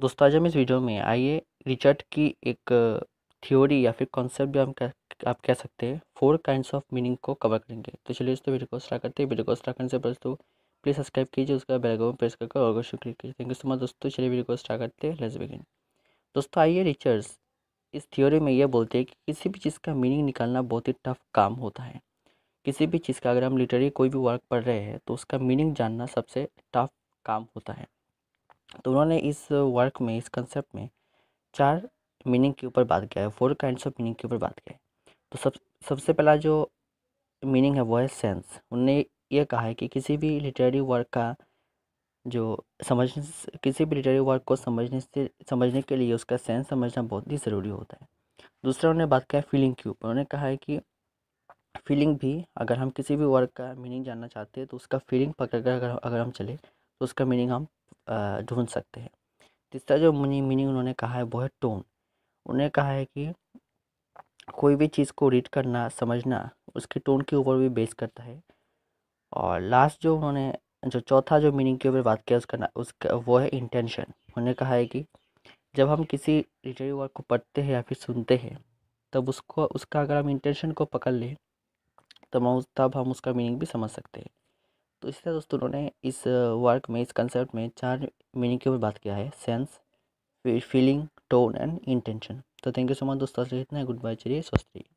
दोस्तों आज हम इस वीडियो में आइए रिचर्ड की एक थ्योरी या फिर कॉन्सेप्ट जो हम कह, आप कह सकते हैं फोर काइंड्स ऑफ मीनिंग को कवर करेंगे तो चलिए दोस्तों वीडियो को स्टार्ट करते हैं वीडियो को स्टार्ट करने से पहले तो प्लीज़ सब्सक्राइब कीजिए उसका बेलगाव प्रेस करके और शुरू क्लिक कीजिए थैंक यू सो मच दोस्तों चलिए वीडियो को स्टार्ट करते हैं लेट्स बिगिन दोस्तों आइए रिचर्ड्स इस थ्योरी में यह बोलते हैं कि किसी भी चीज़ का मीनिंग निकालना बहुत ही टफ काम होता है किसी भी चीज़ का अगर हम लिटरेरी कोई भी वर्क पढ़ रहे हैं तो उसका मीनिंग जानना सबसे टफ काम होता है तो उन्होंने इस वर्क में इस कंसेप्ट में चार मीनिंग के ऊपर बात किया है फोर काइंड्स ऑफ मीनिंग के ऊपर बात किया है तो सब सबसे पहला जो मीनिंग है वो है सेंस उनने ये कहा है कि किसी भी लिटरेरी वर्क का जो समझ किसी भी लिटरेरी वर्क को समझने से समझने के लिए उसका सेंस समझना बहुत ही ज़रूरी होता है दूसरा उन्होंने बात किया फीलिंग के ऊपर उन्होंने कहा है कि फीलिंग भी अगर हम किसी भी वर्क का मीनिंग जानना चाहते हैं तो उसका फीलिंग पकड़ कर अगर अगर हम चले तो उसका मीनिंग हम ढूंढ सकते हैं तीसरा जो मीनिंग मीनिंग उन्होंने कहा है वो है टोन उन्होंने कहा है कि कोई भी चीज़ को रीड करना समझना उसके टोन के ऊपर भी बेस करता है और लास्ट जो उन्होंने जो चौथा जो मीनिंग के ऊपर बात किया उसका ना उसका वो है इंटेंशन उन्होंने कहा है कि जब हम किसी लिटरेरी वर्क को पढ़ते हैं या फिर सुनते हैं तब उसको उसका अगर हम इंटेंशन को पकड़ लें तब हम तब हम उसका मीनिंग भी समझ सकते हैं तो इस तरह दोस्तों उन्होंने इस वर्क में इस कंसेप्ट में चार मीनिंग के ऊपर बात किया है sense feeling tone and intention तो थैंक यू सो मच दोस्तों इतना गुड बाय चलिए स्वस्थ रहिए